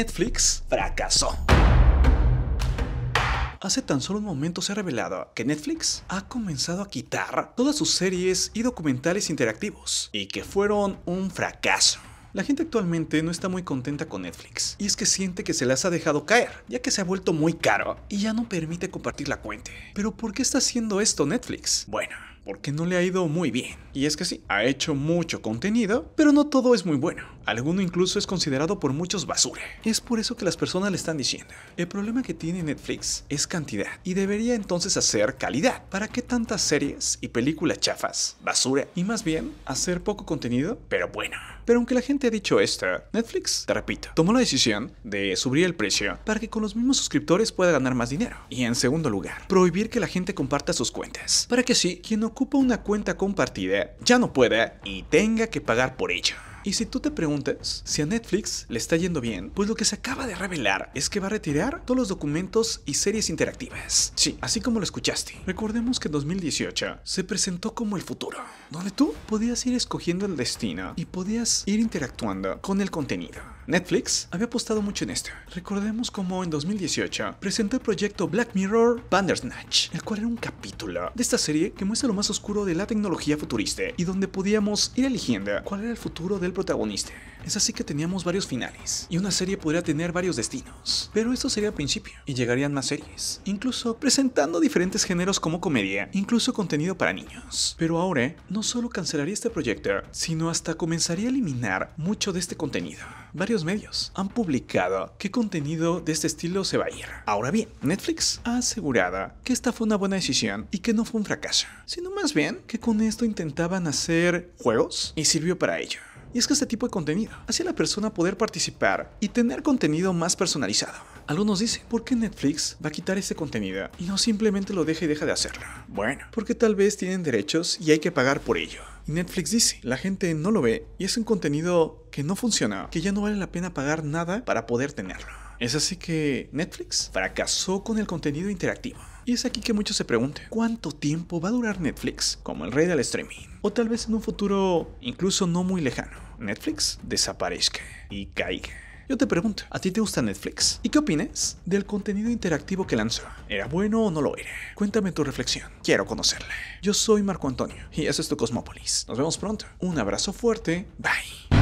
Netflix fracasó. Hace tan solo un momento se ha revelado que Netflix ha comenzado a quitar todas sus series y documentales interactivos, y que fueron un fracaso. La gente actualmente no está muy contenta con Netflix, y es que siente que se las ha dejado caer, ya que se ha vuelto muy caro y ya no permite compartir la cuenta. Pero ¿por qué está haciendo esto Netflix? Bueno, porque no le ha ido muy bien. Y es que sí, ha hecho mucho contenido, pero no todo es muy bueno. Alguno incluso es considerado por muchos basura. Es por eso que las personas le están diciendo, el problema que tiene Netflix es cantidad y debería entonces hacer calidad. ¿Para qué tantas series y películas chafas, basura y más bien hacer poco contenido, pero bueno? Pero aunque la gente ha dicho esto, Netflix, te repito, tomó la decisión de subir el precio para que con los mismos suscriptores pueda ganar más dinero. Y en segundo lugar, prohibir que la gente comparta sus cuentas, para que si quien ocupa una cuenta compartida ya no pueda y tenga que pagar por ello. Y si tú te preguntas si a Netflix le está yendo bien, pues lo que se acaba de revelar es que va a retirar todos los documentos y series interactivas. Sí, así como lo escuchaste. Recordemos que 2018 se presentó como el futuro, donde tú podías ir escogiendo el destino y podías ir interactuando con el contenido. Netflix había apostado mucho en esto. Recordemos cómo en 2018 presentó el proyecto Black Mirror Bandersnatch, el cual era un capítulo de esta serie que muestra lo más oscuro de la tecnología futurista y donde podíamos ir eligiendo cuál era el futuro del protagonista. Es así que teníamos varios finales y una serie podría tener varios destinos, pero esto sería al principio y llegarían más series, incluso presentando diferentes géneros como comedia, incluso contenido para niños. Pero ahora no solo cancelaría este proyecto, sino hasta comenzaría a eliminar mucho de este contenido. Varios medios han publicado qué contenido de este estilo se va a ir. Ahora bien, Netflix ha asegurado que esta fue una buena decisión y que no fue un fracaso, sino más bien que con esto intentaban hacer juegos y sirvió para ello. Y es que este tipo de contenido hace a la persona poder participar y tener contenido más personalizado. Algunos dicen, ¿por qué Netflix va a quitar este contenido y no simplemente lo deja y deja de hacerlo? Bueno, porque tal vez tienen derechos y hay que pagar por ello. Y Netflix dice, la gente no lo ve y es un contenido que no funciona, que ya no vale la pena pagar nada para poder tenerlo. Es así que Netflix fracasó con el contenido interactivo. Y es aquí que muchos se preguntan, ¿cuánto tiempo va a durar Netflix como el rey del streaming? O tal vez en un futuro incluso no muy lejano, Netflix desaparezca y caiga. Yo te pregunto, ¿a ti te gusta Netflix? ¿Y qué opinas del contenido interactivo que lanzó? ¿Era bueno o no lo era? Cuéntame tu reflexión, quiero conocerle. Yo soy Marco Antonio y eso es tu Cosmópolis. Nos vemos pronto. Un abrazo fuerte, bye.